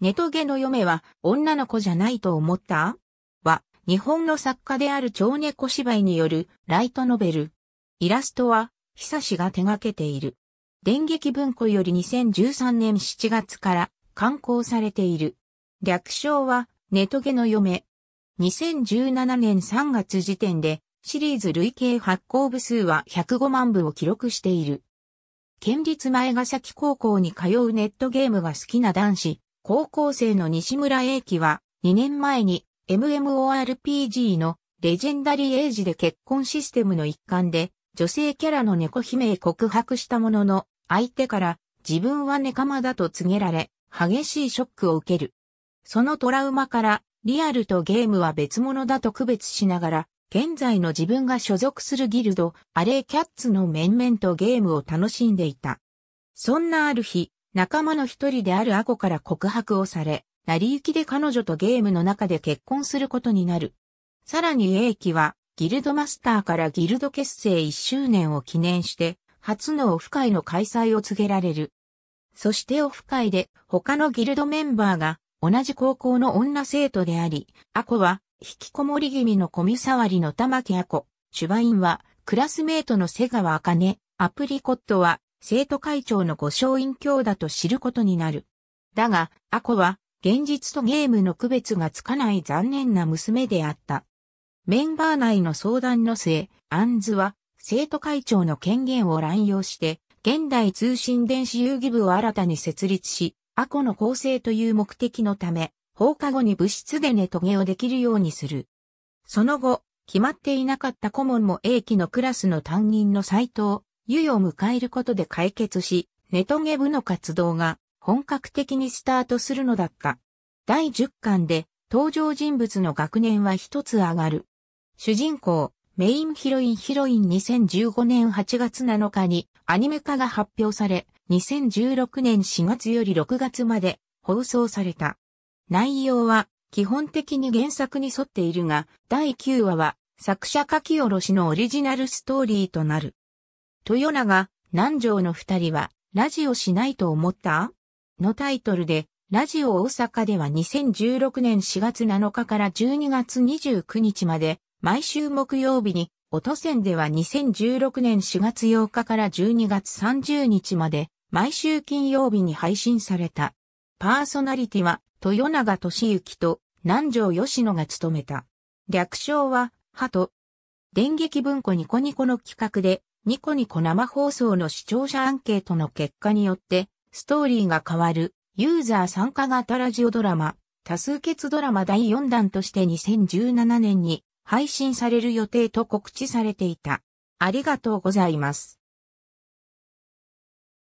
ネトゲの嫁は女の子じゃないと思ったは、日本の作家である蝶猫芝居によるライトノベル。イラストは、久志が手掛けている。電撃文庫より2013年7月から刊行されている。略称は、ネトゲの嫁。2017年3月時点で、シリーズ累計発行部数は105万部を記録している。県立前ヶ崎高校に通うネットゲームが好きな男子、高校生の西村英樹は、2年前に MMORPG のレジェンダリーエイジで結婚システムの一環で、女性キャラの猫姫へ告白したものの、相手から自分は仲間だと告げられ、激しいショックを受ける。そのトラウマから、リアルとゲームは別物だと区別しながら、現在の自分が所属するギルド、アレイキャッツの面々とゲームを楽しんでいた。そんなある日、仲間の一人であるアコから告白をされ、成り行きで彼女とゲームの中で結婚することになる。さらに英樹は、ギルドマスターからギルド結成1周年を記念して、初のオフ会の開催を告げられる。そしてオフ会で他のギルドメンバーが同じ高校の女生徒であり、アコは引きこもり気味の小見触りの玉木アコ、シュバインはクラスメートの瀬川茜、アプリコットは生徒会長の御松院教だと知ることになる。だが、アコは、現実とゲームの区別がつかない残念な娘であった。メンバー内の相談の末、アンズは、生徒会長の権限を乱用して、現代通信電子遊戯部を新たに設立し、アコの構成という目的のため、放課後に部室でネトゲをできるようにする。その後、決まっていなかった顧問も A 期のクラスの担任の斎藤湯を迎えることで解決し、ネトゲ部の活動が本格的にスタートするのだった。第10巻で登場人物の学年は一つ上がる。主人公、メインヒロインヒロイン2015年8月7日にアニメ化が発表され、2016年4月より6月まで放送された。内容は基本的に原作に沿っているが、第9話は作者書き下ろしのオリジナルストーリーとなる。豊永、南條の二人は、ラジオしないと思ったのタイトルで、ラジオ大阪では2016年4月7日から12月29日まで、毎週木曜日に、音線では2016年4月8日から12月30日まで、毎週金曜日に配信された。パーソナリティは、豊永俊幸と南條吉野が務めた。略称は、鳩。電撃文庫ニコニコの企画で、ニコニコ生放送の視聴者アンケートの結果によって、ストーリーが変わる、ユーザー参加型ラジオドラマ、多数決ドラマ第4弾として2017年に配信される予定と告知されていた。ありがとうございます。